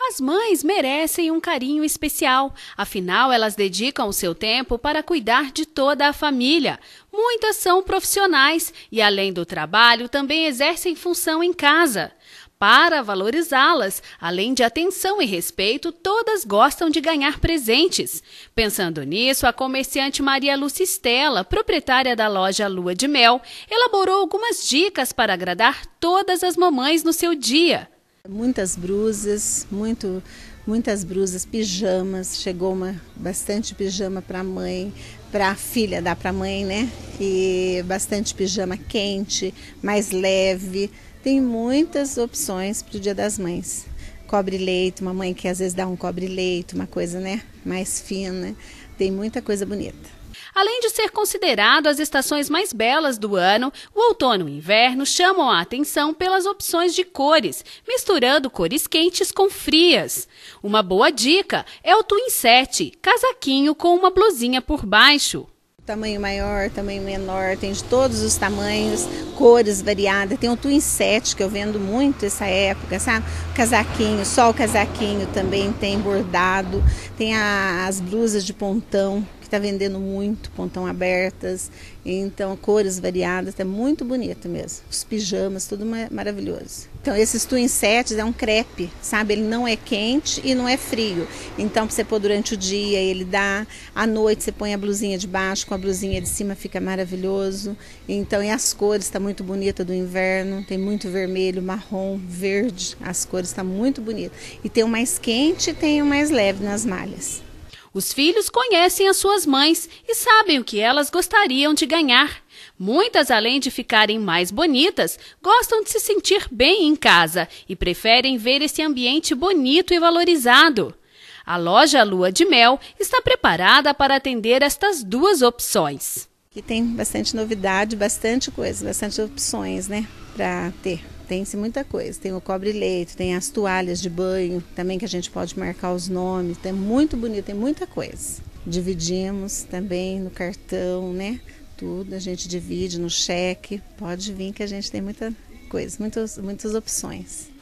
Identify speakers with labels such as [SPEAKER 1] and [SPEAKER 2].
[SPEAKER 1] As mães merecem um carinho especial, afinal, elas dedicam o seu tempo para cuidar de toda a família. Muitas são profissionais e, além do trabalho, também exercem função em casa. Para valorizá-las, além de atenção e respeito, todas gostam de ganhar presentes. Pensando nisso, a comerciante Maria Lucistela, proprietária da loja Lua de Mel, elaborou algumas dicas para agradar todas as mamães no seu dia. Muitas brusas,
[SPEAKER 2] muito, muitas brusas, pijamas. Chegou uma, bastante pijama para a mãe, para a filha dar para a mãe, né? E bastante pijama quente, mais leve. Tem muitas opções para o Dia das Mães. Cobre-leito, uma mãe que às vezes dá um cobre-leito, uma coisa, né? Mais fina. Tem muita coisa bonita.
[SPEAKER 1] Além de ser considerado as estações mais belas do ano, o outono e o inverno chamam a atenção pelas opções de cores, misturando cores quentes com frias. Uma boa dica é o twin 7, casaquinho com uma blusinha por baixo. Tamanho maior, tamanho menor, tem de todos os tamanhos,
[SPEAKER 2] cores variadas. Tem o Twin 7, que eu vendo muito essa época, sabe? Casaquinho, só o casaquinho também tem bordado, tem a, as blusas de pontão, está vendendo muito, pontão abertas, então cores variadas, é muito bonito mesmo. Os pijamas, tudo maravilhoso. Então esses twin sets é um crepe, sabe? Ele não é quente e não é frio. Então você pôr durante o dia, ele dá. À noite você põe a blusinha de baixo com a blusinha de cima, fica maravilhoso. Então e as cores está muito bonita do inverno, tem muito vermelho, marrom, verde. As cores está muito bonita
[SPEAKER 1] E tem o mais quente e tem o mais leve nas malhas. Os filhos conhecem as suas mães e sabem o que elas gostariam de ganhar. Muitas, além de ficarem mais bonitas, gostam de se sentir bem em casa e preferem ver esse ambiente bonito e valorizado. A loja Lua de Mel está preparada para atender estas duas opções. E tem bastante novidade, bastante coisa, bastante
[SPEAKER 2] opções, né, para ter. Tem-se muita coisa. Tem o cobre-leito, tem as toalhas de banho também que a gente pode marcar os nomes. É muito bonito, tem muita coisa. Dividimos também no cartão, né? Tudo a gente divide no cheque. Pode vir que a gente tem muita coisa, muitos muitas opções.